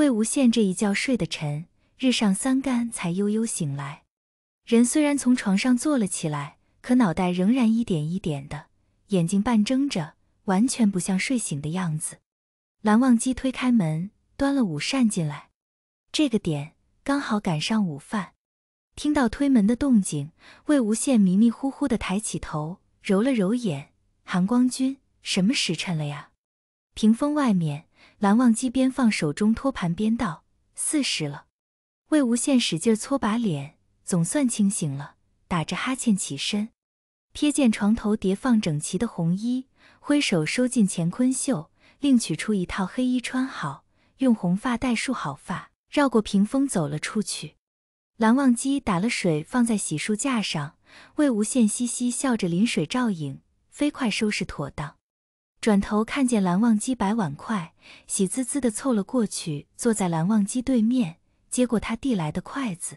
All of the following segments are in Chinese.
魏无羡这一觉睡得沉，日上三竿才悠悠醒来。人虽然从床上坐了起来，可脑袋仍然一点一点的，眼睛半睁着，完全不像睡醒的样子。蓝忘机推开门，端了午膳进来。这个点刚好赶上午饭。听到推门的动静，魏无羡迷迷糊糊的抬起头，揉了揉眼：“寒光君，什么时辰了呀？”屏风外面。蓝忘机边放手中托盘边道：“四十了。”魏无羡使劲搓把脸，总算清醒了，打着哈欠起身，瞥见床头叠放整齐的红衣，挥手收进乾坤袖，另取出一套黑衣穿好，用红发带束好发，绕过屏风走了出去。蓝忘机打了水放在洗漱架上，魏无羡嘻嘻笑着临水照影，飞快收拾妥当。转头看见蓝忘机摆碗筷，喜滋滋地凑了过去，坐在蓝忘机对面，接过他递来的筷子。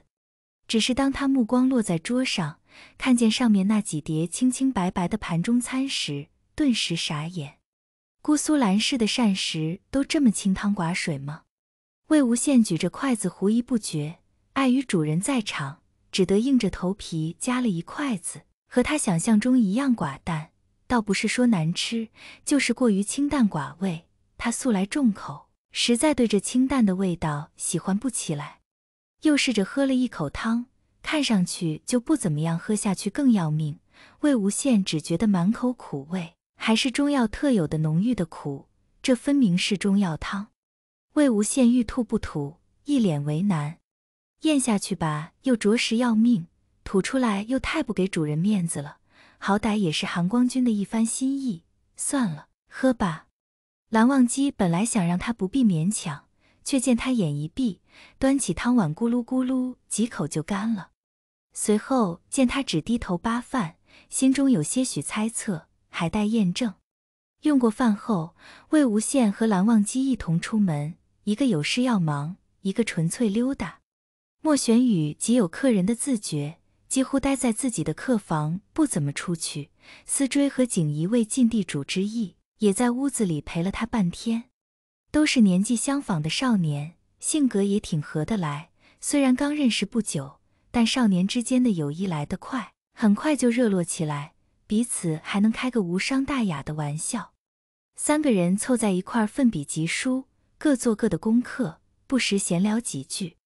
只是当他目光落在桌上，看见上面那几碟清清白白的盘中餐时，顿时傻眼：姑苏蓝氏的膳食都这么清汤寡水吗？魏无羡举着筷子狐疑不决，碍于主人在场，只得硬着头皮夹了一筷子，和他想象中一样寡淡。倒不是说难吃，就是过于清淡寡味。他素来重口，实在对这清淡的味道喜欢不起来。又试着喝了一口汤，看上去就不怎么样，喝下去更要命。魏无羡只觉得满口苦味，还是中药特有的浓郁的苦。这分明是中药汤。魏无羡欲吐不吐，一脸为难。咽下去吧，又着实要命；吐出来又太不给主人面子了。好歹也是韩光君的一番心意，算了，喝吧。蓝忘机本来想让他不必勉强，却见他眼一闭，端起汤碗咕噜咕噜几口就干了。随后见他只低头扒饭，心中有些许猜测，还待验证。用过饭后，魏无羡和蓝忘机一同出门，一个有事要忙，一个纯粹溜达。莫玄羽极有客人的自觉。几乎待在自己的客房，不怎么出去。思追和锦衣为尽地主之谊，也在屋子里陪了他半天。都是年纪相仿的少年，性格也挺合得来。虽然刚认识不久，但少年之间的友谊来得快，很快就热络起来，彼此还能开个无伤大雅的玩笑。三个人凑在一块，奋笔疾书，各做各的功课，不时闲聊几句。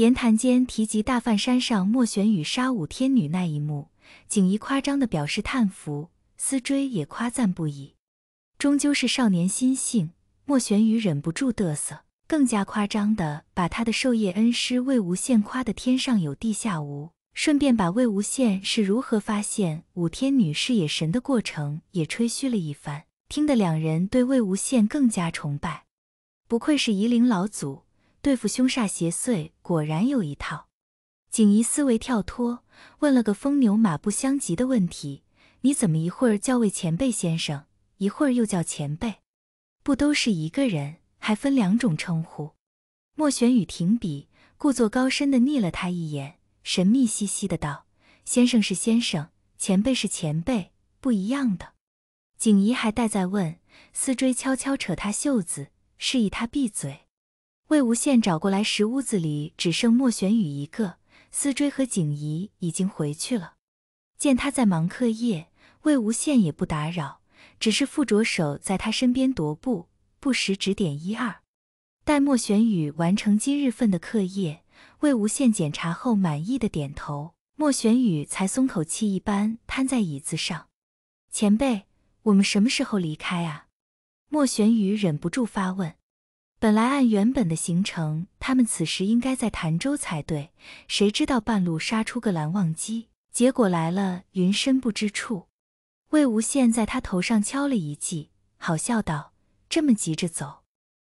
言谈间提及大梵山上莫玄羽杀武天女那一幕，景仪夸张的表示叹服，思追也夸赞不已。终究是少年心性，莫玄宇忍不住嘚瑟，更加夸张的把他的授业恩师魏无羡夸得天上有地下无，顺便把魏无羡是如何发现武天女是野神的过程也吹嘘了一番，听得两人对魏无羡更加崇拜。不愧是夷陵老祖。对付凶煞邪祟果然有一套。景怡思维跳脱，问了个风牛马不相及的问题：“你怎么一会儿叫位前辈先生，一会儿又叫前辈？不都是一个人，还分两种称呼？”莫玄宇停笔，故作高深地睨了他一眼，神秘兮兮的道：“先生是先生，前辈是前辈，不一样的。”景怡还待在问，思追悄悄扯他袖子，示意他闭嘴。魏无羡找过来时，屋子里只剩莫玄羽一个，思追和景怡已经回去了。见他在忙课业，魏无羡也不打扰，只是附着手在他身边踱步，不时指点一二。待莫玄羽完成今日份的课业，魏无羡检查后满意的点头，莫玄羽才松口气一般瘫在椅子上。“前辈，我们什么时候离开啊？”莫玄羽忍不住发问。本来按原本的行程，他们此时应该在潭州才对。谁知道半路杀出个蓝忘机，结果来了云深不知处。魏无羡在他头上敲了一记，好笑道：“这么急着走，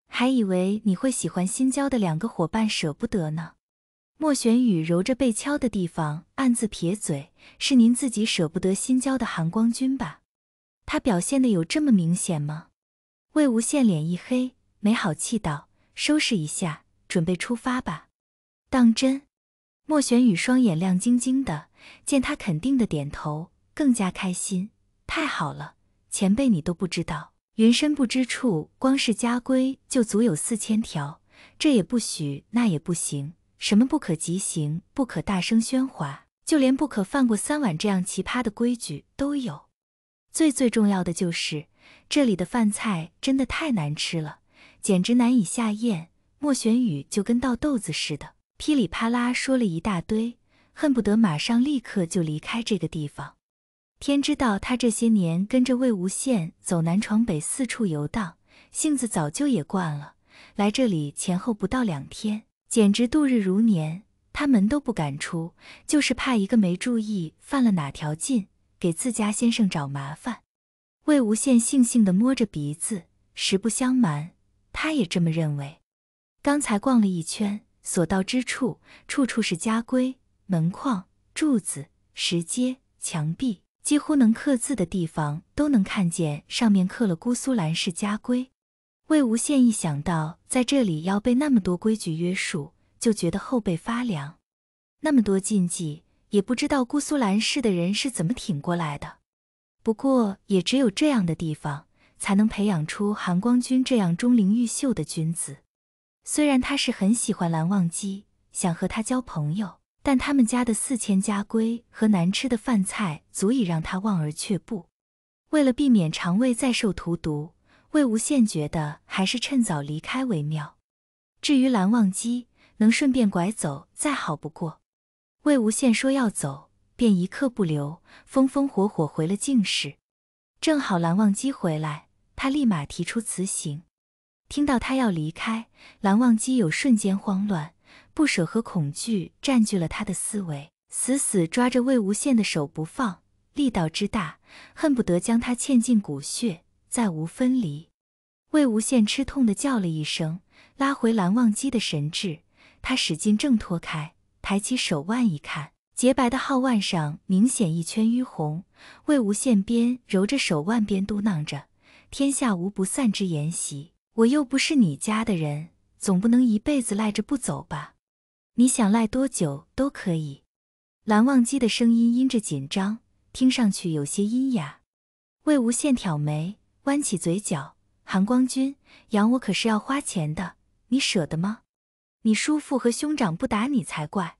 还以为你会喜欢新交的两个伙伴，舍不得呢。”莫玄羽揉着被敲的地方，暗自撇嘴：“是您自己舍不得新交的韩光君吧？他表现的有这么明显吗？”魏无羡脸一黑。没好气道：“收拾一下，准备出发吧。”当真，莫玄宇双眼亮晶晶的，见他肯定的点头，更加开心。太好了，前辈你都不知道，云深不知处，光是家规就足有四千条，这也不许，那也不行，什么不可急行，不可大声喧哗，就连不可放过三碗这样奇葩的规矩都有。最最重要的就是，这里的饭菜真的太难吃了。简直难以下咽。莫玄宇就跟倒豆子似的，噼里啪啦说了一大堆，恨不得马上立刻就离开这个地方。天知道他这些年跟着魏无羡走南闯北，四处游荡，性子早就也惯了。来这里前后不到两天，简直度日如年。他门都不敢出，就是怕一个没注意犯了哪条禁，给自家先生找麻烦。魏无羡悻悻地摸着鼻子，实不相瞒。他也这么认为。刚才逛了一圈，所到之处，处处是家规、门框、柱子、石阶、墙壁，几乎能刻字的地方都能看见，上面刻了姑苏兰氏家规。魏无羡一想到在这里要被那么多规矩约束，就觉得后背发凉。那么多禁忌，也不知道姑苏兰氏的人是怎么挺过来的。不过，也只有这样的地方。才能培养出韩光君这样钟灵毓秀的君子。虽然他是很喜欢蓝忘机，想和他交朋友，但他们家的四千家规和难吃的饭菜足以让他望而却步。为了避免肠胃再受荼毒，魏无羡觉得还是趁早离开为妙。至于蓝忘机，能顺便拐走再好不过。魏无羡说要走，便一刻不留，风风火火回了静室。正好蓝忘机回来。他立马提出辞行，听到他要离开，蓝忘机有瞬间慌乱，不舍和恐惧占据了他的思维，死死抓着魏无羡的手不放，力道之大，恨不得将他嵌进骨血，再无分离。魏无羡吃痛的叫了一声，拉回蓝忘机的神智，他使劲挣脱开，抬起手腕一看，洁白的号腕上明显一圈淤红。魏无羡边揉着手腕边嘟囔着。天下无不散之筵席，我又不是你家的人，总不能一辈子赖着不走吧？你想赖多久都可以。蓝忘机的声音因着紧张，听上去有些阴哑。魏无羡挑眉，弯起嘴角：“含光君养我可是要花钱的，你舍得吗？你叔父和兄长不打你才怪。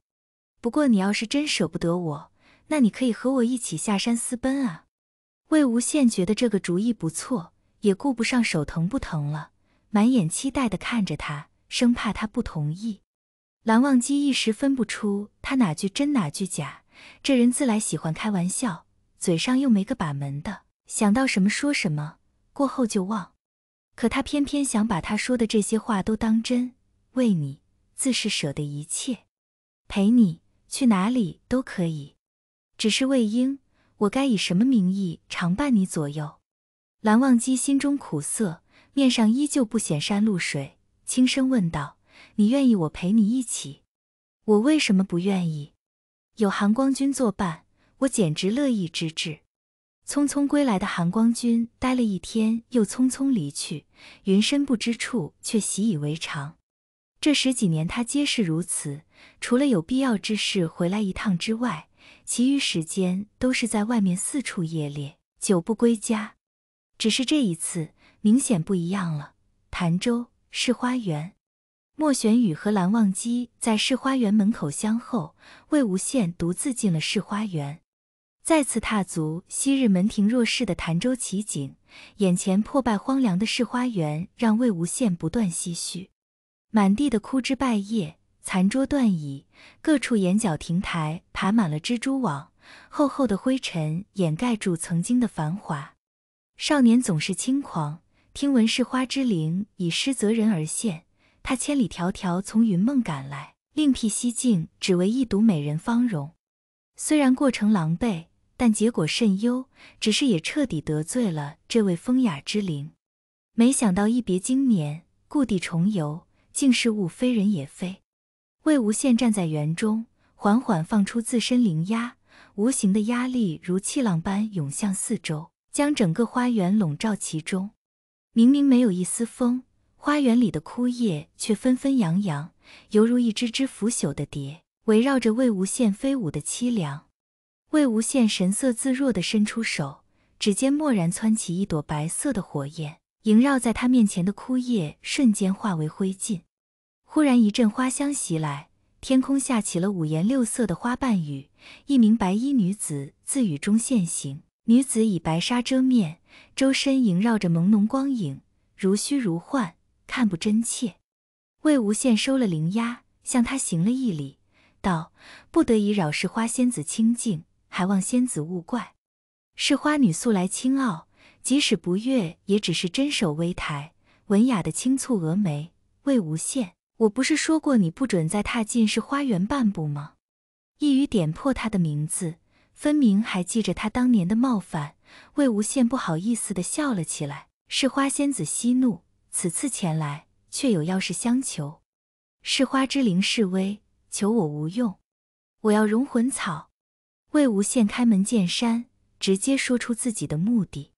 不过你要是真舍不得我，那你可以和我一起下山私奔啊。”魏无羡觉得这个主意不错。也顾不上手疼不疼了，满眼期待地看着他，生怕他不同意。蓝忘机一时分不出他哪句真哪句假。这人自来喜欢开玩笑，嘴上又没个把门的，想到什么说什么，过后就忘。可他偏偏想把他说的这些话都当真。为你，自是舍得一切，陪你去哪里都可以。只是魏婴，我该以什么名义常伴你左右？蓝忘机心中苦涩，面上依旧不显山露水，轻声问道：“你愿意我陪你一起？我为什么不愿意？有韩光君作伴，我简直乐意之至。”匆匆归来的韩光君待了一天，又匆匆离去，云深不知处，却习以为常。这十几年，他皆是如此，除了有必要之事回来一趟之外，其余时间都是在外面四处夜猎，久不归家。只是这一次明显不一样了。潭州市花园，莫玄宇和蓝忘机在市花园门口相候，魏无羡独自进了市花园，再次踏足昔日门庭若市的潭州奇景。眼前破败荒凉的市花园让魏无羡不断唏嘘。满地的枯枝败叶、残桌断椅，各处檐角亭台爬满了蜘蛛网，厚厚的灰尘掩盖住曾经的繁华。少年总是轻狂，听闻是花之灵以失责人而现，他千里迢迢从云梦赶来，另辟蹊径，只为一睹美人芳容。虽然过程狼狈，但结果甚优，只是也彻底得罪了这位风雅之灵。没想到一别经年，故地重游，竟是物非人也非。魏无羡站在园中，缓缓放出自身灵压，无形的压力如气浪般涌向四周。将整个花园笼罩其中，明明没有一丝风，花园里的枯叶却纷纷扬扬，犹如一只只腐朽的蝶，围绕着魏无羡飞舞的凄凉。魏无羡神色自若地伸出手，指尖蓦然窜起一朵白色的火焰，萦绕在他面前的枯叶瞬间化为灰烬。忽然一阵花香袭来，天空下起了五颜六色的花瓣雨，一名白衣女子自雨中现形。女子以白纱遮面，周身萦绕着朦胧光影，如虚如幻，看不真切。魏无羡收了灵压，向她行了一礼，道：“不得已扰是花仙子清静，还望仙子勿怪。”是花女素来清傲，即使不悦，也只是真守微抬，文雅的轻蹙蛾眉。魏无羡，我不是说过你不准再踏进是花园半步吗？一语点破她的名字。分明还记着他当年的冒犯，魏无羡不好意思的笑了起来。是花仙子息怒，此次前来却有要事相求。是花之灵示威，求我无用，我要融魂草。魏无羡开门见山，直接说出自己的目的。